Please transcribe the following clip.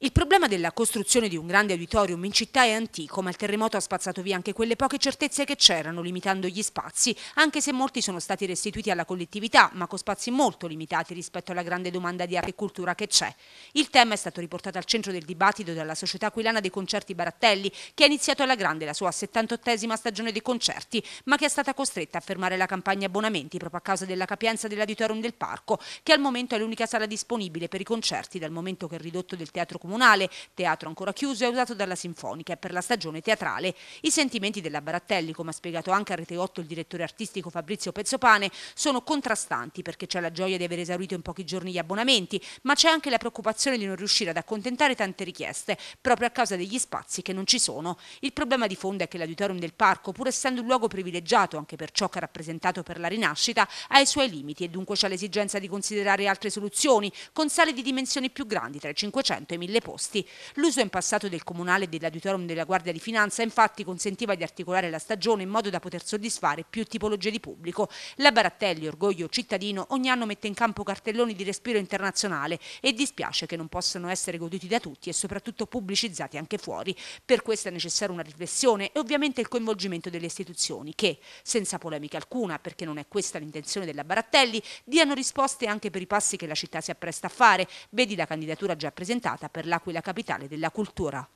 Il problema della costruzione di un grande auditorium in città è antico, ma il terremoto ha spazzato via anche quelle poche certezze che c'erano, limitando gli spazi, anche se molti sono stati restituiti alla collettività, ma con spazi molto limitati rispetto alla grande domanda di arte e cultura che c'è. Il tema è stato riportato al centro del dibattito dalla Società Aquilana dei Concerti Barattelli, che ha iniziato alla grande la sua 78esima stagione di concerti, ma che è stata costretta a fermare la campagna abbonamenti proprio a causa della capienza dell'auditorium del parco, che al momento è l'unica sala disponibile per i concerti, dal momento che il ridotto del teatro comunitario comunale, teatro ancora chiuso e usato dalla Sinfonica e per la stagione teatrale. I sentimenti della Barattelli, come ha spiegato anche a Rete 8 il direttore artistico Fabrizio Pezzopane, sono contrastanti perché c'è la gioia di aver esaurito in pochi giorni gli abbonamenti, ma c'è anche la preoccupazione di non riuscire ad accontentare tante richieste, proprio a causa degli spazi che non ci sono. Il problema di fondo è che l'auditorium del parco, pur essendo un luogo privilegiato anche per ciò che ha rappresentato per la rinascita, ha i suoi limiti e dunque c'è l'esigenza di considerare altre soluzioni, con sale di dimensioni più grandi, tra i 500 e i 1000 delle posti. L'uso in passato del comunale dell'auditorium della Guardia di Finanza infatti consentiva di articolare la stagione in modo da poter soddisfare più tipologie di pubblico. La Barattelli, orgoglio cittadino, ogni anno mette in campo cartelloni di respiro internazionale e dispiace che non possano essere goduti da tutti e soprattutto pubblicizzati anche fuori. Per questo è necessaria una riflessione e ovviamente il coinvolgimento delle istituzioni che, senza polemica alcuna, perché non è questa l'intenzione della Barattelli, diano risposte anche per i passi che la città si appresta a fare, vedi la candidatura già presentata per L'Aquila capitale della cultura.